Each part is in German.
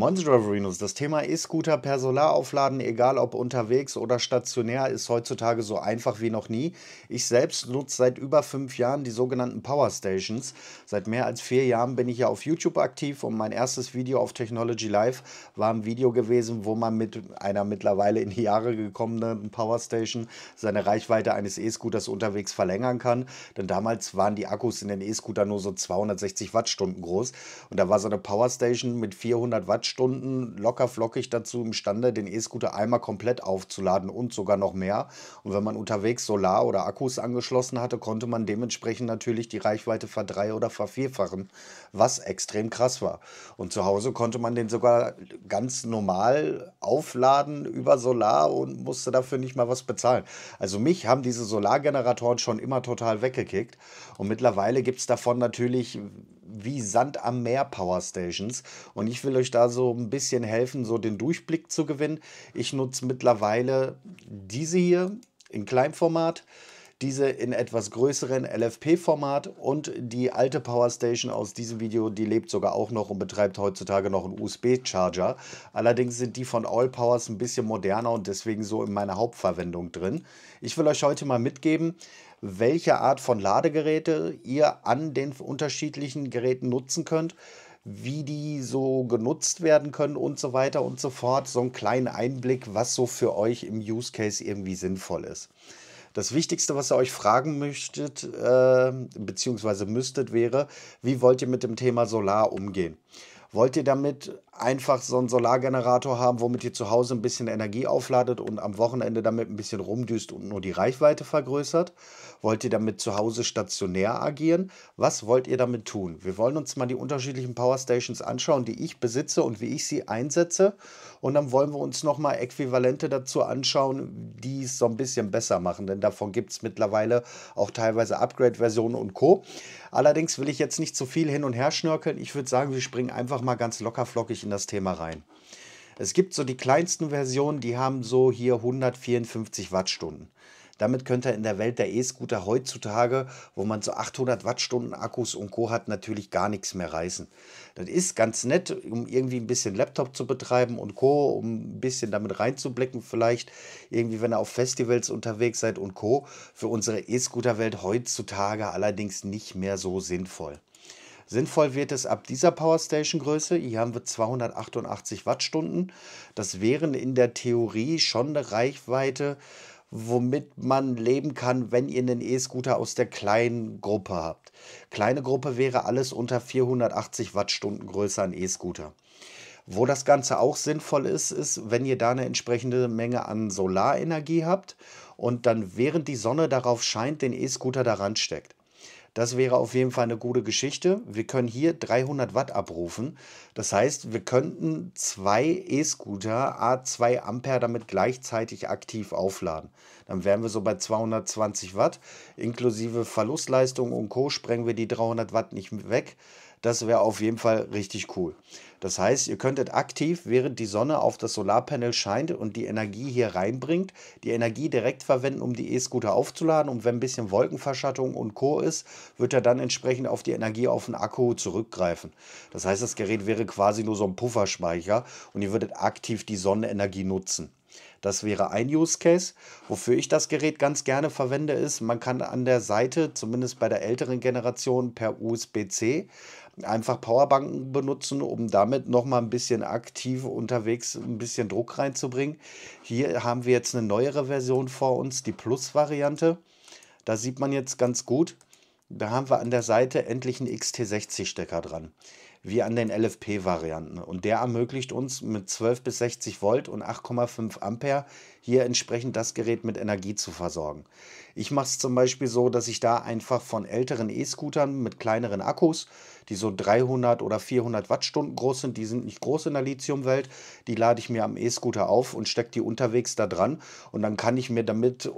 Monster Rhinos, das Thema E-Scooter per Solaraufladen, egal ob unterwegs oder stationär, ist heutzutage so einfach wie noch nie. Ich selbst nutze seit über fünf Jahren die sogenannten Power Stations. Seit mehr als vier Jahren bin ich ja auf YouTube aktiv und mein erstes Video auf Technology Live war ein Video gewesen, wo man mit einer mittlerweile in die Jahre gekommenen Power Station seine Reichweite eines E-Scooters unterwegs verlängern kann. Denn damals waren die Akkus in den E-Scootern nur so 260 Wattstunden groß und da war so eine Power Station mit 400 Wattstunden Stunden locker flockig dazu imstande, den E-Scooter einmal komplett aufzuladen und sogar noch mehr. Und wenn man unterwegs Solar oder Akkus angeschlossen hatte, konnte man dementsprechend natürlich die Reichweite verdrei- oder vervierfachen, was extrem krass war. Und zu Hause konnte man den sogar ganz normal aufladen über Solar und musste dafür nicht mal was bezahlen. Also mich haben diese Solargeneratoren schon immer total weggekickt. Und mittlerweile gibt es davon natürlich wie Sand am Meer Power Stations. Und ich will euch da so ein bisschen helfen, so den Durchblick zu gewinnen. Ich nutze mittlerweile diese hier in Kleinformat diese in etwas größeren LFP-Format und die alte Power Station aus diesem Video, die lebt sogar auch noch und betreibt heutzutage noch einen USB-Charger. Allerdings sind die von All Powers ein bisschen moderner und deswegen so in meiner Hauptverwendung drin. Ich will euch heute mal mitgeben, welche Art von Ladegeräte ihr an den unterschiedlichen Geräten nutzen könnt, wie die so genutzt werden können und so weiter und so fort. So einen kleinen Einblick, was so für euch im Use Case irgendwie sinnvoll ist. Das Wichtigste, was ihr euch fragen möchtet, äh, beziehungsweise müsstet, wäre, wie wollt ihr mit dem Thema Solar umgehen? Wollt ihr damit einfach so einen Solargenerator haben, womit ihr zu Hause ein bisschen Energie aufladet und am Wochenende damit ein bisschen rumdüst und nur die Reichweite vergrößert? Wollt ihr damit zu Hause stationär agieren? Was wollt ihr damit tun? Wir wollen uns mal die unterschiedlichen Power Stations anschauen, die ich besitze und wie ich sie einsetze. Und dann wollen wir uns nochmal Äquivalente dazu anschauen, die es so ein bisschen besser machen. Denn davon gibt es mittlerweile auch teilweise Upgrade-Versionen und Co. Allerdings will ich jetzt nicht zu viel hin und her schnörkeln. Ich würde sagen, wir springen einfach mal ganz lockerflockig in das Thema rein. Es gibt so die kleinsten Versionen, die haben so hier 154 Wattstunden. Damit könnte er in der Welt der E-Scooter heutzutage, wo man so 800 Wattstunden Akkus und Co. hat, natürlich gar nichts mehr reißen. Das ist ganz nett, um irgendwie ein bisschen Laptop zu betreiben und Co., um ein bisschen damit reinzublicken vielleicht, irgendwie wenn ihr auf Festivals unterwegs seid und Co. Für unsere E-Scooter-Welt heutzutage allerdings nicht mehr so sinnvoll. Sinnvoll wird es ab dieser Powerstation-Größe. Hier haben wir 288 Wattstunden. Das wären in der Theorie schon eine Reichweite womit man leben kann, wenn ihr einen E-Scooter aus der kleinen Gruppe habt. Kleine Gruppe wäre alles unter 480 Wattstunden größer an E-Scooter. Wo das Ganze auch sinnvoll ist, ist, wenn ihr da eine entsprechende Menge an Solarenergie habt und dann während die Sonne darauf scheint, den E-Scooter daran steckt. Das wäre auf jeden Fall eine gute Geschichte. Wir können hier 300 Watt abrufen. Das heißt, wir könnten zwei E-Scooter A2 Ampere damit gleichzeitig aktiv aufladen. Dann wären wir so bei 220 Watt. Inklusive Verlustleistung und Co. sprengen wir die 300 Watt nicht weg. Das wäre auf jeden Fall richtig cool. Das heißt, ihr könntet aktiv, während die Sonne auf das Solarpanel scheint und die Energie hier reinbringt, die Energie direkt verwenden, um die E-Scooter aufzuladen. Und wenn ein bisschen Wolkenverschattung und Co. ist, wird er dann entsprechend auf die Energie auf den Akku zurückgreifen. Das heißt, das Gerät wäre quasi nur so ein Pufferspeicher und ihr würdet aktiv die Sonnenenergie nutzen. Das wäre ein Use Case. Wofür ich das Gerät ganz gerne verwende, ist, man kann an der Seite, zumindest bei der älteren Generation, per USB-C einfach Powerbanken benutzen, um damit nochmal ein bisschen aktiv unterwegs ein bisschen Druck reinzubringen. Hier haben wir jetzt eine neuere Version vor uns, die Plus-Variante. Da sieht man jetzt ganz gut, da haben wir an der Seite endlich einen XT60-Stecker dran wie an den LFP-Varianten. Und der ermöglicht uns mit 12 bis 60 Volt und 8,5 Ampere hier entsprechend das Gerät mit Energie zu versorgen. Ich mache es zum Beispiel so, dass ich da einfach von älteren E-Scootern mit kleineren Akkus, die so 300 oder 400 Wattstunden groß sind, die sind nicht groß in der Lithiumwelt, die lade ich mir am E-Scooter auf und stecke die unterwegs da dran. Und dann kann ich mir damit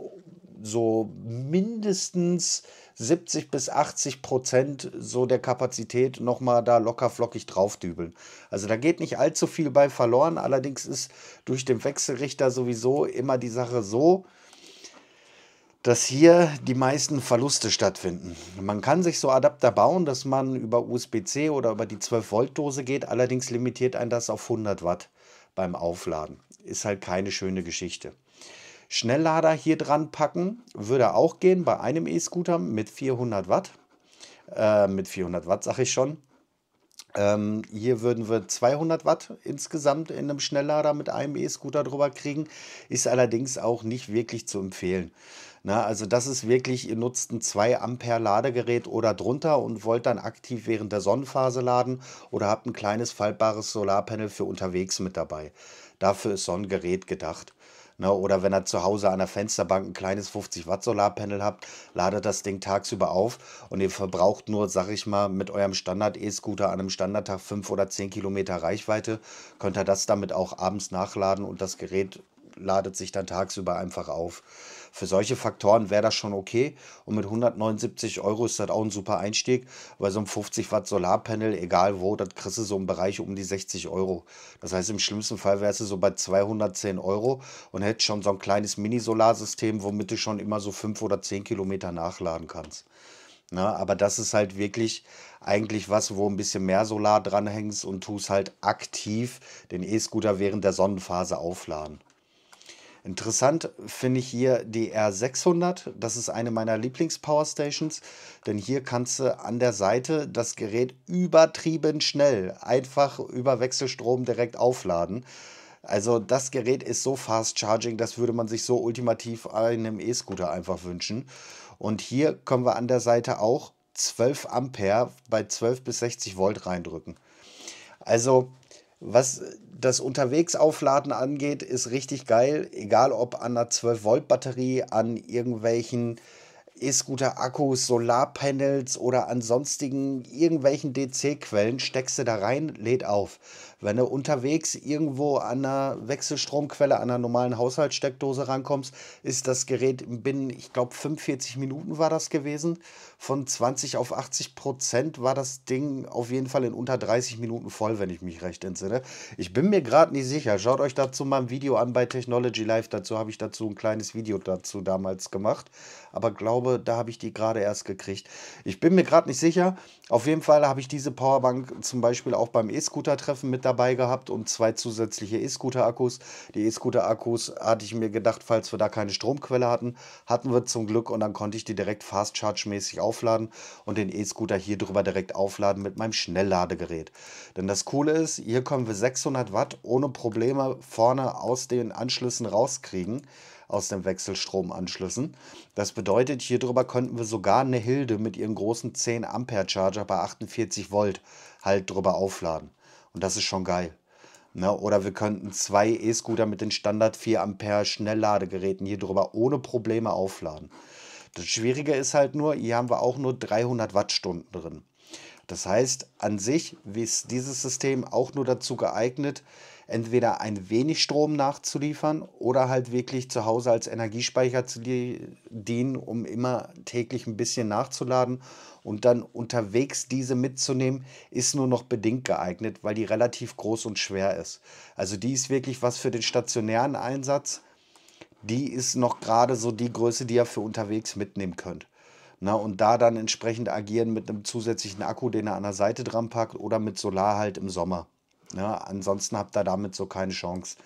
so mindestens 70 bis 80 Prozent so der Kapazität nochmal da locker flockig draufdübeln. Also da geht nicht allzu viel bei verloren. Allerdings ist durch den Wechselrichter sowieso immer die Sache so, dass hier die meisten Verluste stattfinden. Man kann sich so Adapter bauen, dass man über USB-C oder über die 12-Volt-Dose geht, allerdings limitiert ein das auf 100 Watt beim Aufladen. Ist halt keine schöne Geschichte. Schnelllader hier dran packen, würde auch gehen bei einem E-Scooter mit 400 Watt. Äh, mit 400 Watt sage ich schon. Ähm, hier würden wir 200 Watt insgesamt in einem Schnelllader mit einem E-Scooter drüber kriegen, ist allerdings auch nicht wirklich zu empfehlen. Na, also das ist wirklich, ihr nutzt ein 2 Ampere Ladegerät oder drunter und wollt dann aktiv während der Sonnenphase laden oder habt ein kleines faltbares Solarpanel für unterwegs mit dabei. Dafür ist so ein Gerät gedacht. Ne? Oder wenn ihr zu Hause an der Fensterbank ein kleines 50 Watt Solarpanel habt, ladet das Ding tagsüber auf und ihr verbraucht nur, sag ich mal, mit eurem Standard-E-Scooter an einem Standardtag 5 oder 10 Kilometer Reichweite, könnt ihr das damit auch abends nachladen und das Gerät ladet sich dann tagsüber einfach auf. Für solche Faktoren wäre das schon okay. Und mit 179 Euro ist das auch ein super Einstieg. weil so ein 50 Watt Solarpanel, egal wo, das kriegst du so im Bereich um die 60 Euro. Das heißt, im schlimmsten Fall wärst du so bei 210 Euro und hättest schon so ein kleines Mini-Solarsystem, womit du schon immer so 5 oder 10 Kilometer nachladen kannst. Na, ne, aber das ist halt wirklich eigentlich was, wo ein bisschen mehr Solar dranhängst und tust halt aktiv den E-Scooter während der Sonnenphase aufladen. Interessant finde ich hier die R600. Das ist eine meiner Lieblings-Powerstations, denn hier kannst du an der Seite das Gerät übertrieben schnell einfach über Wechselstrom direkt aufladen. Also das Gerät ist so fast charging, das würde man sich so ultimativ einem E-Scooter einfach wünschen. Und hier können wir an der Seite auch 12 Ampere bei 12 bis 60 Volt reindrücken. Also was das Unterwegsaufladen angeht, ist richtig geil. Egal ob an einer 12-Volt-Batterie, an irgendwelchen E-Scooter-Akkus, Solarpanels oder an sonstigen irgendwelchen DC-Quellen, steckst du da rein, lädt auf. Wenn du unterwegs irgendwo an einer Wechselstromquelle, an einer normalen Haushaltssteckdose rankommst, ist das Gerät binnen, ich glaube, 45 Minuten war das gewesen. Von 20 auf 80 Prozent war das Ding auf jeden Fall in unter 30 Minuten voll, wenn ich mich recht entsinne. Ich bin mir gerade nicht sicher. Schaut euch dazu mal ein Video an bei Technology Live. Dazu habe ich dazu ein kleines Video dazu damals gemacht. Aber glaube, da habe ich die gerade erst gekriegt. Ich bin mir gerade nicht sicher. Auf jeden Fall habe ich diese Powerbank zum Beispiel auch beim E-Scooter-Treffen mit dabei dabei gehabt und zwei zusätzliche E-Scooter-Akkus. Die E-Scooter-Akkus hatte ich mir gedacht, falls wir da keine Stromquelle hatten, hatten wir zum Glück und dann konnte ich die direkt Fast Charge mäßig aufladen und den E-Scooter hier drüber direkt aufladen mit meinem Schnellladegerät. Denn das Coole ist, hier können wir 600 Watt ohne Probleme vorne aus den Anschlüssen rauskriegen aus den Wechselstromanschlüssen. Das bedeutet, hier drüber könnten wir sogar eine Hilde mit ihrem großen 10 Ampere Charger bei 48 Volt halt drüber aufladen. Und das ist schon geil. Ne, oder wir könnten zwei E-Scooter mit den Standard 4 Ampere Schnellladegeräten hier drüber ohne Probleme aufladen. Das Schwierige ist halt nur, hier haben wir auch nur 300 Wattstunden drin. Das heißt, an sich ist dieses System auch nur dazu geeignet, entweder ein wenig Strom nachzuliefern oder halt wirklich zu Hause als Energiespeicher zu dienen, um immer täglich ein bisschen nachzuladen und dann unterwegs diese mitzunehmen, ist nur noch bedingt geeignet, weil die relativ groß und schwer ist. Also die ist wirklich was für den stationären Einsatz. Die ist noch gerade so die Größe, die ihr für unterwegs mitnehmen könnt. Na, und da dann entsprechend agieren mit einem zusätzlichen Akku, den ihr an der Seite dran packt oder mit Solar halt im Sommer. Ja, ansonsten habt ihr damit so keine Chance.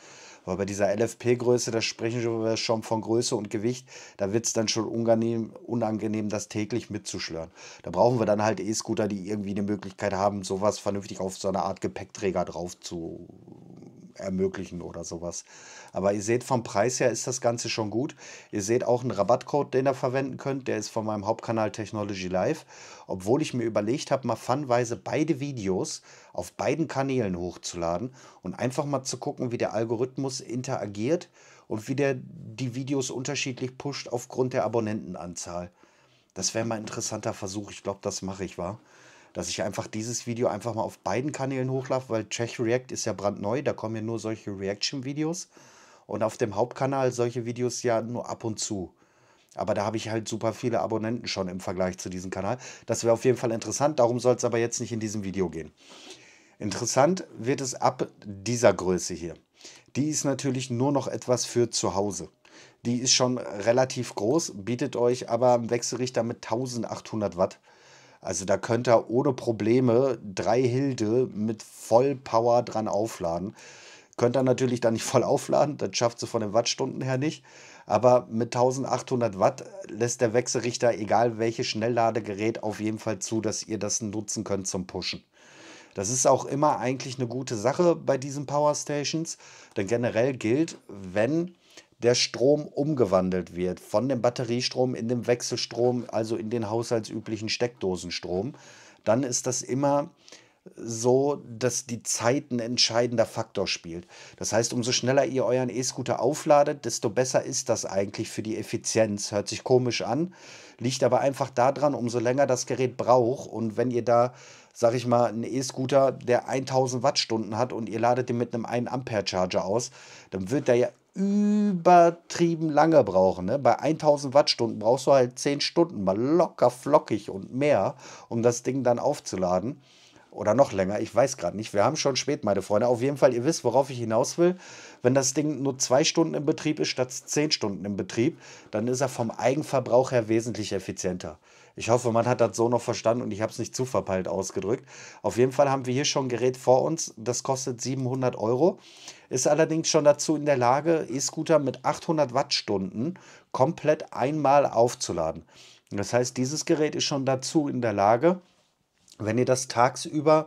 Aber bei dieser LFP-Größe, da sprechen wir schon von Größe und Gewicht, da wird es dann schon unangenehm, unangenehm, das täglich mitzuschlören. Da brauchen wir dann halt E-Scooter, die irgendwie eine Möglichkeit haben, sowas vernünftig auf so eine Art Gepäckträger drauf zu ermöglichen oder sowas. Aber ihr seht, vom Preis her ist das Ganze schon gut. Ihr seht auch einen Rabattcode, den ihr verwenden könnt. Der ist von meinem Hauptkanal Technology Live. Obwohl ich mir überlegt habe, mal fanweise beide Videos auf beiden Kanälen hochzuladen und einfach mal zu gucken, wie der Algorithmus interagiert und wie der die Videos unterschiedlich pusht aufgrund der Abonnentenanzahl. Das wäre mal ein interessanter Versuch. Ich glaube, das mache ich, war dass ich einfach dieses Video einfach mal auf beiden Kanälen hochlaufe, weil Czech React ist ja brandneu, da kommen ja nur solche Reaction-Videos und auf dem Hauptkanal solche Videos ja nur ab und zu. Aber da habe ich halt super viele Abonnenten schon im Vergleich zu diesem Kanal. Das wäre auf jeden Fall interessant, darum soll es aber jetzt nicht in diesem Video gehen. Interessant wird es ab dieser Größe hier. Die ist natürlich nur noch etwas für zu Hause. Die ist schon relativ groß, bietet euch aber einen Wechselrichter mit 1800 Watt. Also da könnt ihr ohne Probleme drei Hilde mit Vollpower dran aufladen. Könnt ihr natürlich dann nicht voll aufladen, das schafft sie von den Wattstunden her nicht. Aber mit 1800 Watt lässt der Wechselrichter, egal welches Schnellladegerät, auf jeden Fall zu, dass ihr das nutzen könnt zum Pushen. Das ist auch immer eigentlich eine gute Sache bei diesen Power Stations, denn generell gilt, wenn der Strom umgewandelt wird von dem Batteriestrom in den Wechselstrom, also in den haushaltsüblichen Steckdosenstrom, dann ist das immer so, dass die Zeit ein entscheidender Faktor spielt. Das heißt, umso schneller ihr euren E-Scooter aufladet, desto besser ist das eigentlich für die Effizienz. Hört sich komisch an, liegt aber einfach daran, umso länger das Gerät braucht und wenn ihr da sag ich mal, ein E-Scooter, der 1000 Wattstunden hat und ihr ladet den mit einem 1 Ampere Charger aus, dann wird der ja übertrieben lange brauchen. Ne? Bei 1000 Wattstunden brauchst du halt 10 Stunden, mal locker flockig und mehr, um das Ding dann aufzuladen. Oder noch länger, ich weiß gerade nicht. Wir haben schon spät, meine Freunde. Auf jeden Fall, ihr wisst, worauf ich hinaus will. Wenn das Ding nur zwei Stunden im Betrieb ist statt zehn Stunden im Betrieb, dann ist er vom Eigenverbrauch her wesentlich effizienter. Ich hoffe, man hat das so noch verstanden und ich habe es nicht zu verpeilt ausgedrückt. Auf jeden Fall haben wir hier schon ein Gerät vor uns, das kostet 700 Euro, ist allerdings schon dazu in der Lage, E-Scooter mit 800 Wattstunden komplett einmal aufzuladen. Das heißt, dieses Gerät ist schon dazu in der Lage, wenn ihr das tagsüber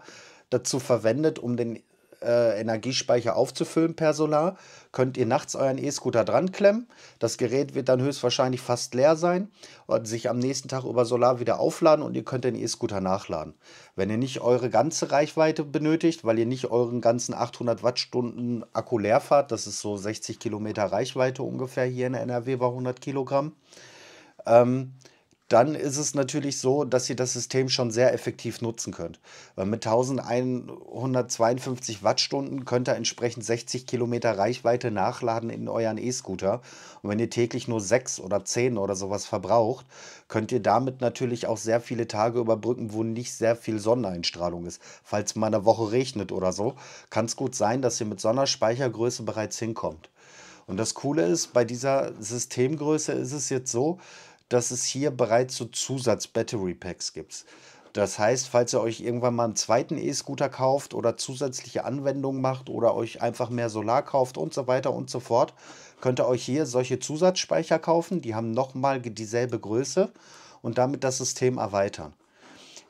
dazu verwendet, um den äh, Energiespeicher aufzufüllen per Solar, könnt ihr nachts euren E-Scooter dran klemmen. Das Gerät wird dann höchstwahrscheinlich fast leer sein und sich am nächsten Tag über Solar wieder aufladen und ihr könnt den E-Scooter nachladen. Wenn ihr nicht eure ganze Reichweite benötigt, weil ihr nicht euren ganzen 800 Wattstunden Akku leer fahrt, das ist so 60 Kilometer Reichweite ungefähr hier in der NRW bei 100 Kilogramm, ähm, dann ist es natürlich so, dass ihr das System schon sehr effektiv nutzen könnt. Weil mit 1152 Wattstunden könnt ihr entsprechend 60 Kilometer Reichweite nachladen in euren E-Scooter. Und wenn ihr täglich nur 6 oder 10 oder sowas verbraucht, könnt ihr damit natürlich auch sehr viele Tage überbrücken, wo nicht sehr viel Sonneneinstrahlung ist. Falls mal eine Woche regnet oder so, kann es gut sein, dass ihr mit so einer Speichergröße bereits hinkommt. Und das Coole ist, bei dieser Systemgröße ist es jetzt so, dass es hier bereits so Zusatz-Battery-Packs gibt. Das heißt, falls ihr euch irgendwann mal einen zweiten E-Scooter kauft oder zusätzliche Anwendungen macht oder euch einfach mehr Solar kauft und so weiter und so fort, könnt ihr euch hier solche Zusatzspeicher kaufen. Die haben nochmal dieselbe Größe und damit das System erweitern.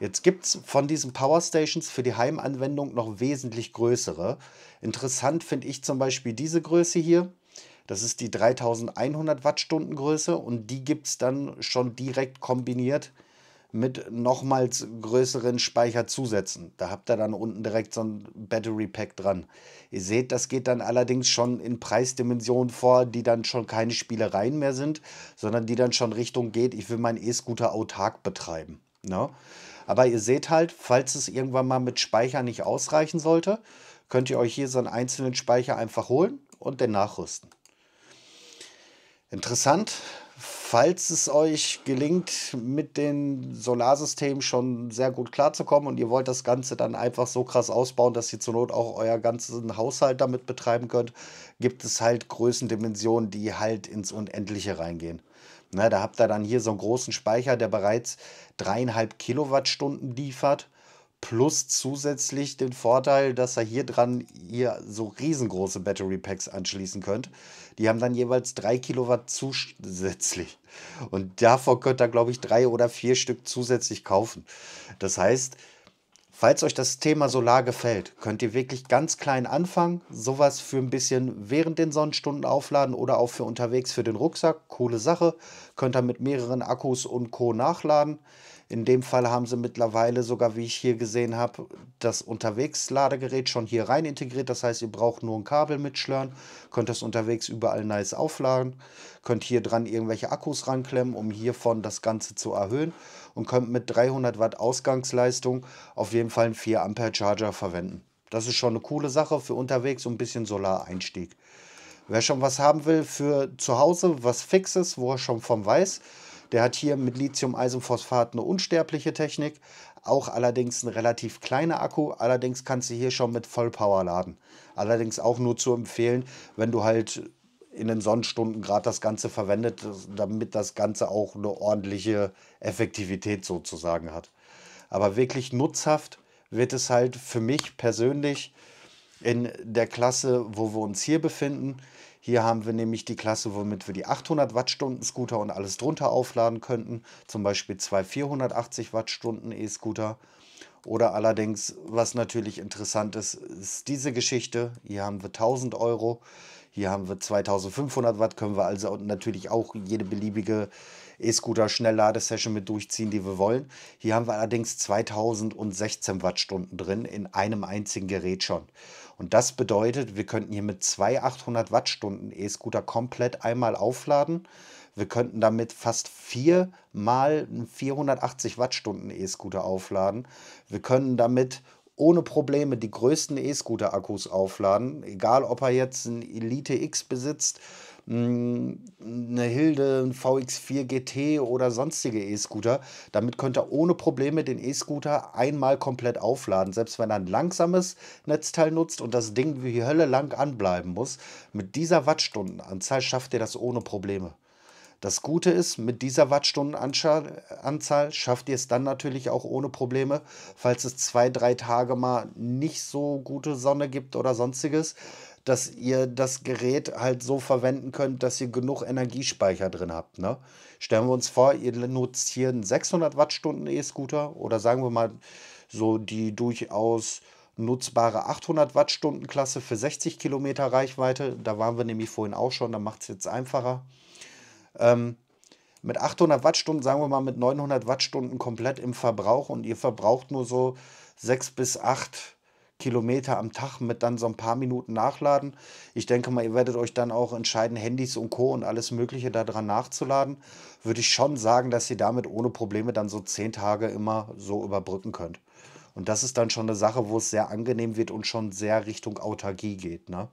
Jetzt gibt es von diesen Powerstations für die Heimanwendung noch wesentlich größere. Interessant finde ich zum Beispiel diese Größe hier. Das ist die 3100 Wattstunden Größe und die gibt es dann schon direkt kombiniert mit nochmals größeren Speicherzusätzen. Da habt ihr dann unten direkt so ein Battery Pack dran. Ihr seht, das geht dann allerdings schon in Preisdimensionen vor, die dann schon keine Spielereien mehr sind, sondern die dann schon Richtung geht, ich will meinen E-Scooter autark betreiben. Ne? Aber ihr seht halt, falls es irgendwann mal mit Speicher nicht ausreichen sollte, könnt ihr euch hier so einen einzelnen Speicher einfach holen und den nachrüsten. Interessant. Falls es euch gelingt, mit den Solarsystemen schon sehr gut klarzukommen und ihr wollt das Ganze dann einfach so krass ausbauen, dass ihr zur Not auch euer ganzen Haushalt damit betreiben könnt, gibt es halt Größendimensionen, die halt ins Unendliche reingehen. Na, ne, da habt ihr dann hier so einen großen Speicher, der bereits dreieinhalb Kilowattstunden liefert Plus zusätzlich den Vorteil, dass ihr hier dran ihr so riesengroße Battery Packs anschließen könnt. Die haben dann jeweils 3 Kilowatt zusätzlich. Und davor könnt ihr, glaube ich, drei oder vier Stück zusätzlich kaufen. Das heißt, falls euch das Thema Solar gefällt, könnt ihr wirklich ganz klein anfangen. Sowas für ein bisschen während den Sonnenstunden aufladen oder auch für unterwegs für den Rucksack. Coole Sache. Könnt ihr mit mehreren Akkus und Co. nachladen. In dem Fall haben sie mittlerweile sogar, wie ich hier gesehen habe, das Unterwegs-Ladegerät schon hier rein integriert. Das heißt, ihr braucht nur ein Kabel mitschlören, könnt das unterwegs überall nice aufladen, könnt hier dran irgendwelche Akkus ranklemmen, um hiervon das Ganze zu erhöhen und könnt mit 300 Watt Ausgangsleistung auf jeden Fall einen 4 Ampere Charger verwenden. Das ist schon eine coole Sache für unterwegs und ein bisschen Solareinstieg. Wer schon was haben will für zu Hause, was Fixes, wo er schon vom weiß, der hat hier mit Lithium-Eisenphosphat eine unsterbliche Technik, auch allerdings ein relativ kleiner Akku, allerdings kannst du hier schon mit Vollpower laden. Allerdings auch nur zu empfehlen, wenn du halt in den Sonnenstunden gerade das Ganze verwendet, damit das Ganze auch eine ordentliche Effektivität sozusagen hat. Aber wirklich nutzhaft wird es halt für mich persönlich in der Klasse, wo wir uns hier befinden. Hier haben wir nämlich die Klasse, womit wir die 800 Wattstunden Scooter und alles drunter aufladen könnten. Zum Beispiel zwei 480 Wattstunden E-Scooter. Oder allerdings, was natürlich interessant ist, ist diese Geschichte. Hier haben wir 1000 Euro, hier haben wir 2500 Watt, können wir also natürlich auch jede beliebige E-Scooter-Schnellladesession mit durchziehen, die wir wollen. Hier haben wir allerdings 2016 Wattstunden drin, in einem einzigen Gerät schon. Und das bedeutet, wir könnten hier mit zwei 800 Wattstunden E-Scooter komplett einmal aufladen. Wir könnten damit fast viermal 480 Wattstunden E-Scooter aufladen. Wir können damit ohne Probleme die größten E-Scooter-Akkus aufladen, egal ob er jetzt einen Elite X besitzt, eine Hilde, ein VX4 GT oder sonstige E-Scooter. Damit könnt ihr ohne Probleme den E-Scooter einmal komplett aufladen. Selbst wenn er ein langsames Netzteil nutzt und das Ding wie die Hölle lang anbleiben muss, mit dieser Wattstundenanzahl schafft ihr das ohne Probleme. Das Gute ist, mit dieser Wattstundenanzahl schafft ihr es dann natürlich auch ohne Probleme, falls es zwei, drei Tage mal nicht so gute Sonne gibt oder sonstiges dass ihr das Gerät halt so verwenden könnt, dass ihr genug Energiespeicher drin habt. Ne? Stellen wir uns vor, ihr nutzt hier einen 600 Wattstunden E-Scooter oder sagen wir mal so die durchaus nutzbare 800 Wattstunden Klasse für 60 Kilometer Reichweite. Da waren wir nämlich vorhin auch schon, da macht es jetzt einfacher. Ähm, mit 800 Wattstunden, sagen wir mal mit 900 Wattstunden komplett im Verbrauch und ihr verbraucht nur so 6 bis 8 Kilometer am Tag mit dann so ein paar Minuten nachladen. Ich denke mal, ihr werdet euch dann auch entscheiden, Handys und Co. und alles Mögliche daran nachzuladen. Würde ich schon sagen, dass ihr damit ohne Probleme dann so zehn Tage immer so überbrücken könnt. Und das ist dann schon eine Sache, wo es sehr angenehm wird und schon sehr Richtung Autarkie geht. Ne?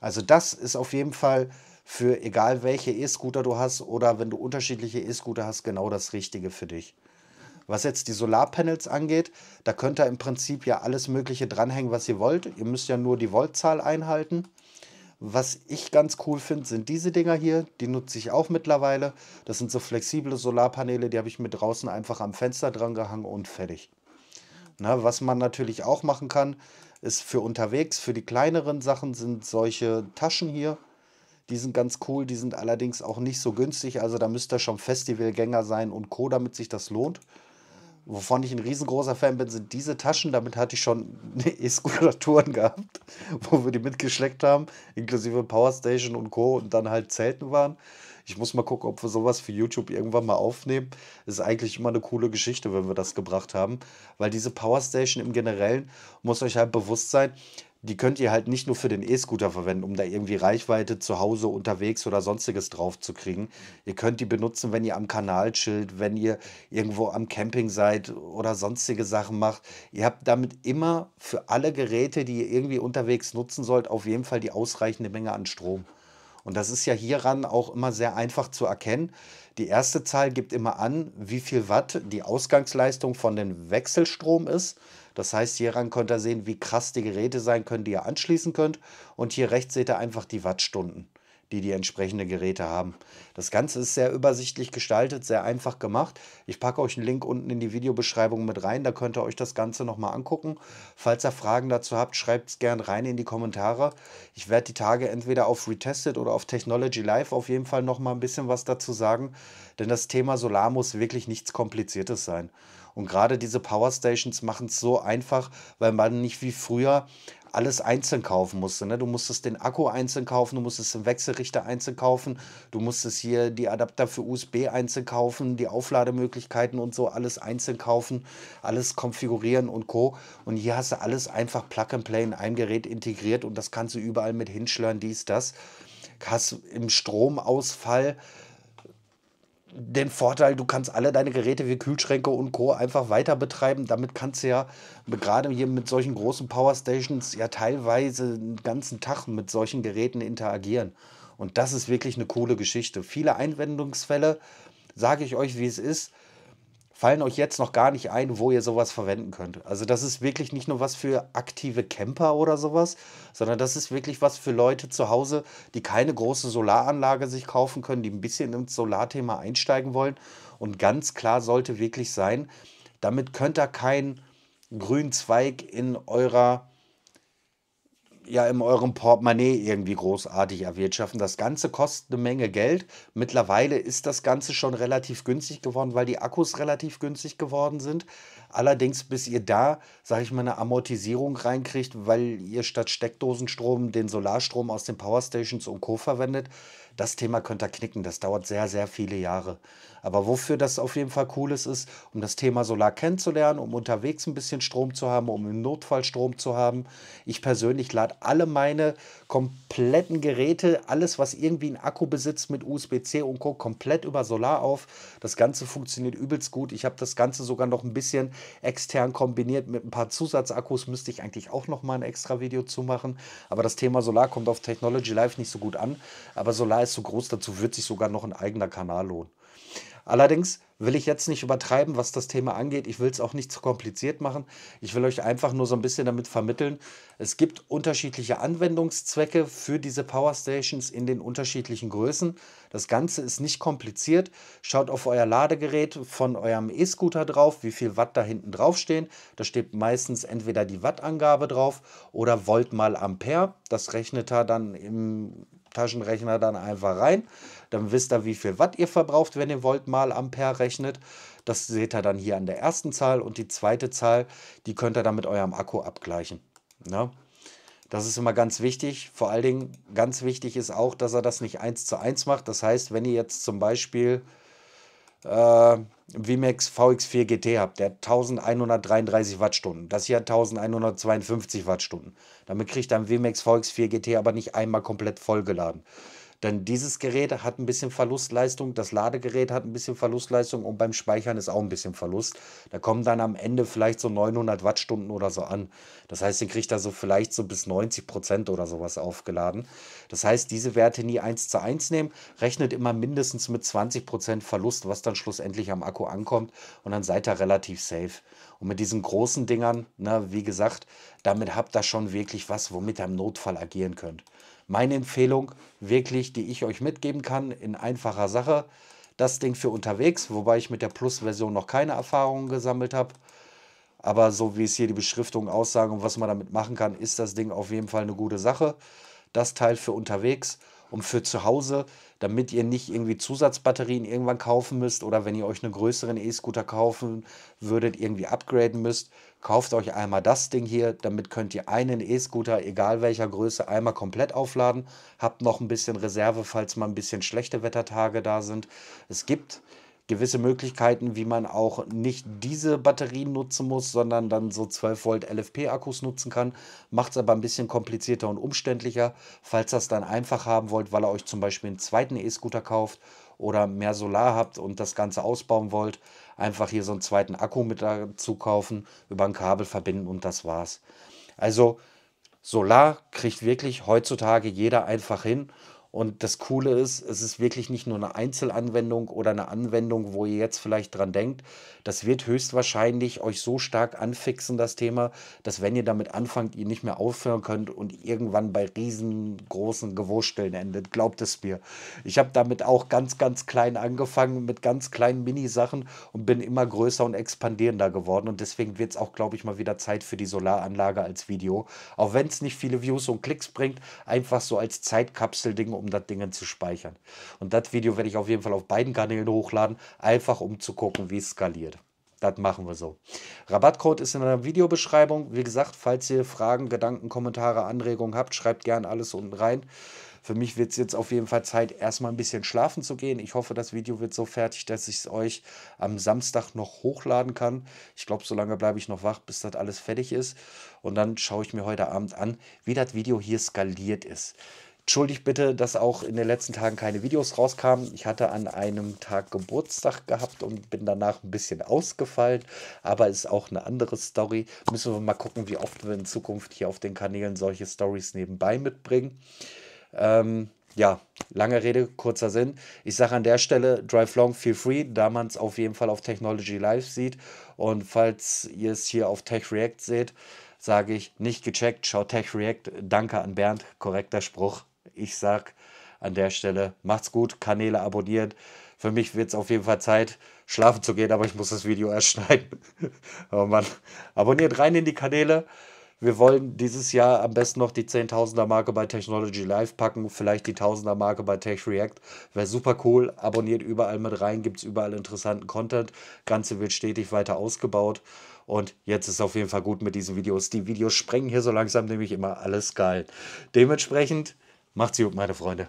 Also das ist auf jeden Fall für egal welche E-Scooter du hast oder wenn du unterschiedliche E-Scooter hast, genau das Richtige für dich. Was jetzt die Solarpanels angeht, da könnt ihr im Prinzip ja alles Mögliche dranhängen, was ihr wollt. Ihr müsst ja nur die Voltzahl einhalten. Was ich ganz cool finde, sind diese Dinger hier. Die nutze ich auch mittlerweile. Das sind so flexible Solarpaneele, die habe ich mir draußen einfach am Fenster dran gehangen und fertig. Na, was man natürlich auch machen kann, ist für unterwegs, für die kleineren Sachen sind solche Taschen hier. Die sind ganz cool, die sind allerdings auch nicht so günstig. Also da müsst ihr schon Festivalgänger sein und Co., damit sich das lohnt. Wovon ich ein riesengroßer Fan bin, sind diese Taschen. Damit hatte ich schon E-Skulpturen gehabt, wo wir die mitgeschleckt haben, inklusive Powerstation und Co. und dann halt Zelten waren. Ich muss mal gucken, ob wir sowas für YouTube irgendwann mal aufnehmen. Ist eigentlich immer eine coole Geschichte, wenn wir das gebracht haben. Weil diese Powerstation im Generellen, muss euch halt bewusst sein, die könnt ihr halt nicht nur für den E-Scooter verwenden, um da irgendwie Reichweite zu Hause, unterwegs oder sonstiges drauf zu kriegen. Ihr könnt die benutzen, wenn ihr am Kanal chillt, wenn ihr irgendwo am Camping seid oder sonstige Sachen macht. Ihr habt damit immer für alle Geräte, die ihr irgendwie unterwegs nutzen sollt, auf jeden Fall die ausreichende Menge an Strom. Und das ist ja hieran auch immer sehr einfach zu erkennen. Die erste Zahl gibt immer an, wie viel Watt die Ausgangsleistung von dem Wechselstrom ist. Das heißt, hieran könnt ihr sehen, wie krass die Geräte sein können, die ihr anschließen könnt. Und hier rechts seht ihr einfach die Wattstunden, die die entsprechenden Geräte haben. Das Ganze ist sehr übersichtlich gestaltet, sehr einfach gemacht. Ich packe euch einen Link unten in die Videobeschreibung mit rein, da könnt ihr euch das Ganze nochmal angucken. Falls ihr Fragen dazu habt, schreibt es gerne rein in die Kommentare. Ich werde die Tage entweder auf Retested oder auf Technology Live auf jeden Fall nochmal ein bisschen was dazu sagen, denn das Thema Solar muss wirklich nichts Kompliziertes sein. Und gerade diese Powerstations machen es so einfach, weil man nicht wie früher alles einzeln kaufen musste. Ne? Du musstest den Akku einzeln kaufen, du musstest den Wechselrichter einzeln kaufen, du musstest hier die Adapter für USB einzeln kaufen, die Auflademöglichkeiten und so alles einzeln kaufen, alles konfigurieren und co. Und hier hast du alles einfach Plug and Play in ein Gerät integriert und das kannst du überall mit hinschlören, dies, das. Hast im Stromausfall den Vorteil, du kannst alle deine Geräte wie Kühlschränke und Co. einfach weiter betreiben. Damit kannst du ja gerade hier mit solchen großen Powerstations ja teilweise den ganzen Tag mit solchen Geräten interagieren. Und das ist wirklich eine coole Geschichte. Viele Einwendungsfälle, sage ich euch, wie es ist fallen euch jetzt noch gar nicht ein, wo ihr sowas verwenden könnt. Also das ist wirklich nicht nur was für aktive Camper oder sowas, sondern das ist wirklich was für Leute zu Hause, die keine große Solaranlage sich kaufen können, die ein bisschen ins Solarthema einsteigen wollen. Und ganz klar sollte wirklich sein, damit könnt ihr kein keinen Zweig in eurer ja in eurem Portemonnaie irgendwie großartig erwirtschaften. Das Ganze kostet eine Menge Geld. Mittlerweile ist das Ganze schon relativ günstig geworden, weil die Akkus relativ günstig geworden sind. Allerdings, bis ihr da, sage ich mal, eine Amortisierung reinkriegt, weil ihr statt Steckdosenstrom den Solarstrom aus den Powerstations und Co. verwendet, das Thema könnt ihr knicken. Das dauert sehr, sehr viele Jahre. Aber wofür das auf jeden Fall cool ist, ist, um das Thema Solar kennenzulernen, um unterwegs ein bisschen Strom zu haben, um im Notfall Strom zu haben. Ich persönlich lade alle meine kompletten Geräte, alles, was irgendwie einen Akku besitzt mit USB-C und Co., komplett über Solar auf. Das Ganze funktioniert übelst gut. Ich habe das Ganze sogar noch ein bisschen extern kombiniert mit ein paar Zusatzakkus. Müsste ich eigentlich auch noch mal ein extra Video zu machen. Aber das Thema Solar kommt auf Technology Live nicht so gut an. Aber Solar ist so groß, dazu wird sich sogar noch ein eigener Kanal lohnen. Allerdings will ich jetzt nicht übertreiben, was das Thema angeht. Ich will es auch nicht zu kompliziert machen. Ich will euch einfach nur so ein bisschen damit vermitteln. Es gibt unterschiedliche Anwendungszwecke für diese Power Stations in den unterschiedlichen Größen. Das Ganze ist nicht kompliziert. Schaut auf euer Ladegerät von eurem E-Scooter drauf, wie viel Watt da hinten drauf stehen. Da steht meistens entweder die Wattangabe drauf oder Volt mal Ampere. Das rechnet er dann im Taschenrechner dann einfach rein. Dann wisst ihr, wie viel Watt ihr verbraucht, wenn ihr Volt mal Ampere rechnet. Das seht ihr dann hier an der ersten Zahl und die zweite Zahl, die könnt ihr dann mit eurem Akku abgleichen. Ja? Ne? Das ist immer ganz wichtig. Vor allen Dingen ganz wichtig ist auch, dass er das nicht eins zu eins macht. Das heißt, wenn ihr jetzt zum Beispiel äh, Vimex VX4 GT habe, der hat 1133 Wattstunden. Das hier hat 1152 Wattstunden. Damit kriegt ein Vimex VX4 GT aber nicht einmal komplett vollgeladen. Denn dieses Gerät hat ein bisschen Verlustleistung, das Ladegerät hat ein bisschen Verlustleistung und beim Speichern ist auch ein bisschen Verlust. Da kommen dann am Ende vielleicht so 900 Wattstunden oder so an. Das heißt, den kriegt er so vielleicht so bis 90 Prozent oder sowas aufgeladen. Das heißt, diese Werte nie eins zu eins nehmen, rechnet immer mindestens mit 20 Prozent Verlust, was dann schlussendlich am Akku ankommt und dann seid ihr relativ safe. Und mit diesen großen Dingern, na, ne, wie gesagt, damit habt ihr schon wirklich was, womit ihr im Notfall agieren könnt. Meine Empfehlung, wirklich, die ich euch mitgeben kann, in einfacher Sache, das Ding für unterwegs, wobei ich mit der Plus-Version noch keine Erfahrungen gesammelt habe. Aber so wie es hier die Beschriftungen aussagen und was man damit machen kann, ist das Ding auf jeden Fall eine gute Sache. Das Teil für unterwegs und für zu Hause, damit ihr nicht irgendwie Zusatzbatterien irgendwann kaufen müsst oder wenn ihr euch einen größeren E-Scooter kaufen würdet, irgendwie upgraden müsst, kauft euch einmal das Ding hier, damit könnt ihr einen E-Scooter, egal welcher Größe, einmal komplett aufladen. Habt noch ein bisschen Reserve, falls mal ein bisschen schlechte Wettertage da sind. Es gibt gewisse Möglichkeiten, wie man auch nicht diese Batterien nutzen muss, sondern dann so 12 Volt LFP-Akkus nutzen kann. Macht es aber ein bisschen komplizierter und umständlicher, falls ihr es dann einfach haben wollt, weil ihr euch zum Beispiel einen zweiten E-Scooter kauft oder mehr Solar habt und das Ganze ausbauen wollt einfach hier so einen zweiten Akku mit dazu kaufen, über ein Kabel verbinden und das war's. Also Solar kriegt wirklich heutzutage jeder einfach hin und das Coole ist, es ist wirklich nicht nur eine Einzelanwendung oder eine Anwendung, wo ihr jetzt vielleicht dran denkt. Das wird höchstwahrscheinlich euch so stark anfixen, das Thema, dass wenn ihr damit anfangt, ihr nicht mehr aufhören könnt und irgendwann bei riesengroßen Gewursteln endet. Glaubt es mir. Ich habe damit auch ganz, ganz klein angefangen, mit ganz kleinen Mini-Sachen und bin immer größer und expandierender geworden. Und deswegen wird es auch, glaube ich, mal wieder Zeit für die Solaranlage als Video. Auch wenn es nicht viele Views und Klicks bringt, einfach so als Zeitkapsel-Ding, um um das Ding zu speichern. Und das Video werde ich auf jeden Fall auf beiden Kanälen hochladen, einfach um zu gucken, wie es skaliert. Das machen wir so. Rabattcode ist in der Videobeschreibung. Wie gesagt, falls ihr Fragen, Gedanken, Kommentare, Anregungen habt, schreibt gerne alles unten rein. Für mich wird es jetzt auf jeden Fall Zeit, erstmal ein bisschen schlafen zu gehen. Ich hoffe, das Video wird so fertig, dass ich es euch am Samstag noch hochladen kann. Ich glaube, so lange bleibe ich noch wach, bis das alles fertig ist. Und dann schaue ich mir heute Abend an, wie das Video hier skaliert ist. Entschuldigt bitte, dass auch in den letzten Tagen keine Videos rauskamen. Ich hatte an einem Tag Geburtstag gehabt und bin danach ein bisschen ausgefallen. Aber ist auch eine andere Story. Müssen wir mal gucken, wie oft wir in Zukunft hier auf den Kanälen solche Stories nebenbei mitbringen. Ähm, ja, lange Rede, kurzer Sinn. Ich sage an der Stelle, drive long, feel free, da man es auf jeden Fall auf Technology Live sieht. Und falls ihr es hier auf Tech React seht, sage ich, nicht gecheckt, schaut Tech React. Danke an Bernd, korrekter Spruch. Ich sag an der Stelle, macht's gut, Kanäle abonnieren. Für mich wird es auf jeden Fall Zeit, schlafen zu gehen, aber ich muss das Video erst schneiden. oh Mann. Abonniert rein in die Kanäle. Wir wollen dieses Jahr am besten noch die 10.000er Marke bei Technology Live packen, vielleicht die 1000er Marke bei Tech React. Wäre super cool. Abonniert überall mit rein, gibt es überall interessanten Content. Ganze wird stetig weiter ausgebaut. Und jetzt ist auf jeden Fall gut mit diesen Videos. Die Videos sprengen hier so langsam nämlich immer alles geil. Dementsprechend Macht's gut, meine Freunde.